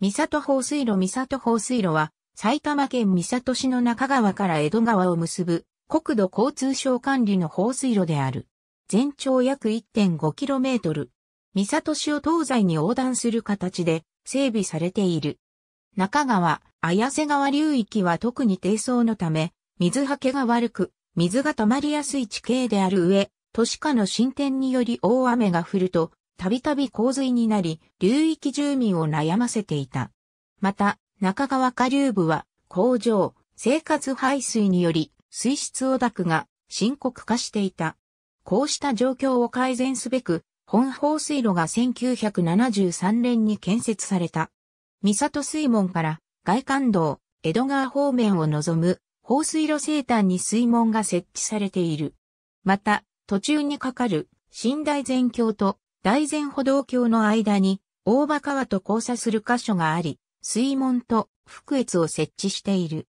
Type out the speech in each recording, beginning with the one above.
三里放水路三里放水路は、埼玉県三里市の中川から江戸川を結ぶ、国土交通省管理の放水路である。全長約 1.5km。三里市を東西に横断する形で、整備されている。中川、綾瀬川流域は特に低層のため、水はけが悪く、水が溜まりやすい地形である上、都市化の進展により大雨が降ると、たびたび洪水になり、流域住民を悩ませていた。また、中川下流部は、工場、生活排水により、水質汚濁が深刻化していた。こうした状況を改善すべく、本放水路が1973年に建設された。三里水門から外環道、江戸川方面を望む放水路生誕に水門が設置されている。また、途中にかかる新大全橋と大前歩道橋の間に大場川と交差する箇所があり、水門と福越を設置している。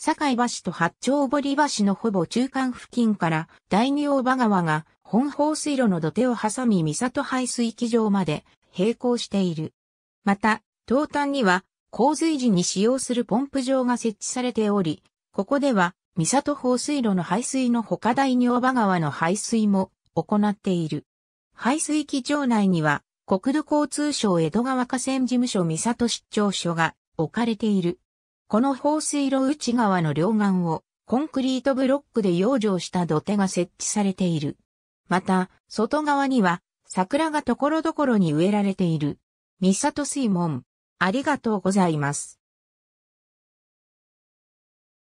堺橋と八丁堀橋のほぼ中間付近から第二大場川が本放水路の土手を挟み三里排水機場まで並行している。また、東端には洪水時に使用するポンプ場が設置されており、ここでは三里放水路の排水の他第二大場川の排水も行っている。排水機場内には、国土交通省江戸川河川事務所三里出張所が置かれている。この放水路内側の両岸をコンクリートブロックで養生した土手が設置されている。また、外側には桜が所々に植えられている。三里水門。ありがとうございます。